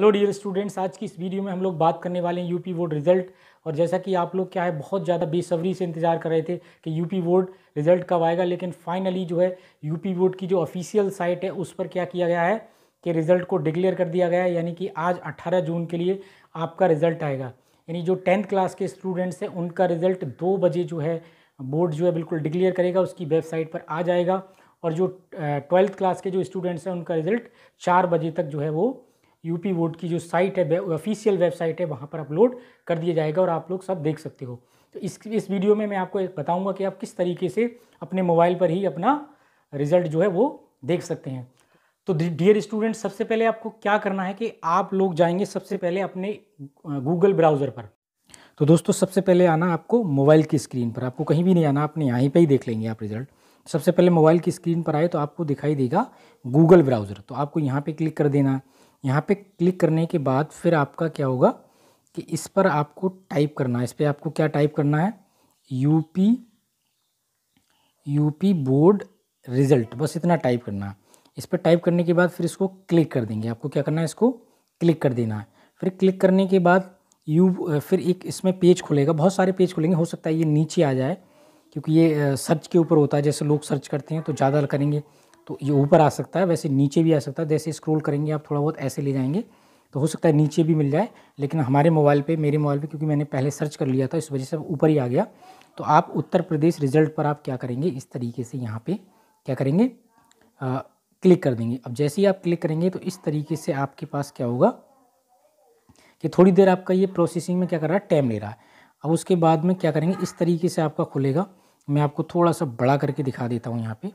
hello dear students आज की इस वीडियो में हम लोग बात करने वाले हैं यूपी बोर्ड रिजल्ट और जैसा कि आप लोग क्या है बहुत ज़्यादा बेसब्री से इंतज़ार कर रहे थे कि यूपी बोर्ड रिजल्ट कब आएगा लेकिन फाइनली जो है यूपी बोर्ड की जो ऑफिशियल साइट है उस पर क्या किया गया है कि रिज़ल्ट को डिक्लेयर कर दिया गया है यानी कि आज अट्ठारह जून के लिए आपका रिज़ल्ट आएगा यानी जो टेंथ क्लास के स्टूडेंट्स हैं उनका रिज़ल्ट दो बजे जो है बोर्ड जो है बिल्कुल डिक्लेयर करेगा उसकी वेबसाइट पर आ जाएगा और जो ट्वेल्थ क्लास के जो स्टूडेंट्स हैं उनका रिज़ल्ट चार बजे तक जो है वो यूपी बोर्ड की जो साइट है ऑफिशियल वेबसाइट है वहाँ पर अपलोड कर दिया जाएगा और आप लोग सब देख सकते हो तो इस इस वीडियो में मैं आपको बताऊँगा कि आप किस तरीके से अपने मोबाइल पर ही अपना रिजल्ट जो है वो देख सकते हैं तो डियर स्टूडेंट सबसे पहले आपको क्या करना है कि आप लोग जाएंगे सबसे पहले अपने गूगल ब्राउज़र पर तो दोस्तों सबसे पहले आना आपको मोबाइल की स्क्रीन पर आपको कहीं भी नहीं आना आपने यहीं पर ही देख लेंगे आप रिजल्ट सबसे पहले मोबाइल की स्क्रीन पर आए तो आपको दिखाई देगा गूगल ब्राउज़र तो आपको यहाँ पे क्लिक कर देना यहाँ पे क्लिक करने के बाद फिर आपका क्या होगा कि इस पर आपको टाइप करना है इस पर आपको क्या टाइप करना है यूपी यूपी बोर्ड रिजल्ट बस इतना टाइप करना है इस पर टाइप करने के बाद फिर इसको क्लिक कर देंगे आपको क्या करना है इसको क्लिक कर देना है फिर क्लिक करने के बाद यू फिर एक इसमें पेज खुलेगा बहुत सारे पेज खुलेंगे हो सकता है ये नीचे आ जाए क्योंकि ये सर्च के ऊपर होता है जैसे लोग सर्च करते हैं तो ज़्यादा करेंगे तो ये ऊपर आ सकता है वैसे नीचे भी आ सकता है जैसे स्क्रोल करेंगे आप थोड़ा बहुत ऐसे ले जाएंगे तो हो सकता है नीचे भी मिल जाए लेकिन हमारे मोबाइल पे मेरे मोबाइल पे क्योंकि मैंने पहले सर्च कर लिया था इस वजह से ऊपर ही आ गया तो आप उत्तर प्रदेश रिजल्ट पर आप क्या करेंगे इस तरीके से यहाँ पे क्या करेंगे आ, क्लिक कर देंगे अब जैसे ही आप क्लिक करेंगे तो इस तरीके से आपके पास क्या होगा कि थोड़ी देर आपका ये प्रोसेसिंग में क्या कर रहा है टाइम ले रहा है अब उसके बाद में क्या करेंगे इस तरीके से आपका खुलेगा मैं आपको थोड़ा सा बड़ा करके दिखा देता हूँ यहाँ पर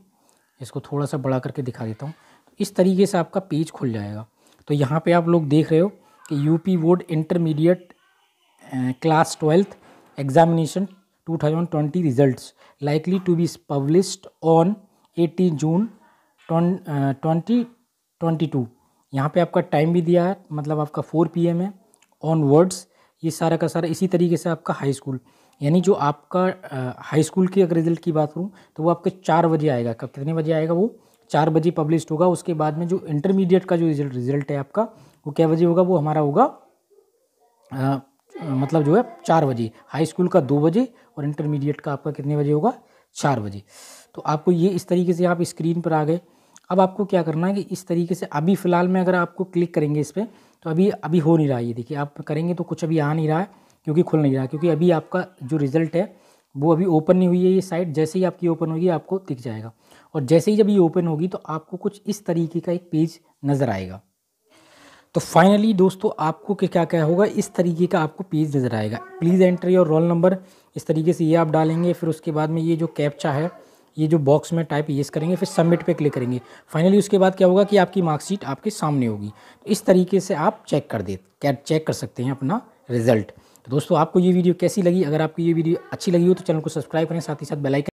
इसको थोड़ा सा बड़ा करके दिखा देता हूँ इस तरीके से आपका पेज खुल जाएगा तो यहाँ पे आप लोग देख रहे हो कि UP board intermediate class twelfth examination 2020 results likely to be published on 18 June twenty twenty to यहाँ पर आपका टाइम भी दिया है मतलब आपका फोर पी एम है ऑन वर्ड्स ये सारा का सारा इसी तरीके से आपका हाई स्कूल यानी जो आपका हाई स्कूल की अगर रिजल्ट की बात करूँ तो वो आपके चार बजे आएगा कब कितने बजे आएगा वो चार बजे पब्लिश होगा उसके बाद में जो इंटरमीडिएट का जो रिजल्ट रिजल्ट है आपका वो क्या बजे होगा वो हमारा होगा मतलब जो है चार बजे हाई स्कूल का दो बजे और इंटरमीडिएट का आपका कितने बजे होगा चार बजे तो आपको ये इस तरीके से आप स्क्रीन पर आ गए अब आपको क्या करना है कि इस तरीके से अभी फ़िलहाल में अगर आपको क्लिक करेंगे इस पर तो अभी अभी हो नहीं रहा है ये देखिए आप करेंगे तो कुछ अभी आ नहीं रहा है क्योंकि खुल नहीं रहा है क्योंकि अभी आपका जो रिज़ल्ट है वो अभी ओपन नहीं हुई है ये साइट जैसे ही आपकी ओपन होगी आपको दिख जाएगा और जैसे ही जब ये ओपन होगी तो आपको कुछ इस तरीके का एक पेज नज़र आएगा तो फाइनली दोस्तों आपको क्या क्या क्या होगा इस तरीके का आपको पेज नज़र आएगा प्लीज़ एंट्री और रोल नंबर इस तरीके से ये आप डालेंगे फिर उसके बाद में ये जो कैप्चा है ये जो बॉक्स में टाइप येस करेंगे फिर सबमिट पे क्लिक करेंगे फाइनली उसके बाद क्या होगा कि आपकी मार्कशीट आपके सामने होगी तो इस तरीके से आप चेक कर दे चेक कर सकते हैं अपना रिजल्ट तो दोस्तों आपको ये वीडियो कैसी लगी अगर आपकी ये वीडियो अच्छी लगी हो तो चैनल को सब्सक्राइब करें साथ ही साथ बेलाइक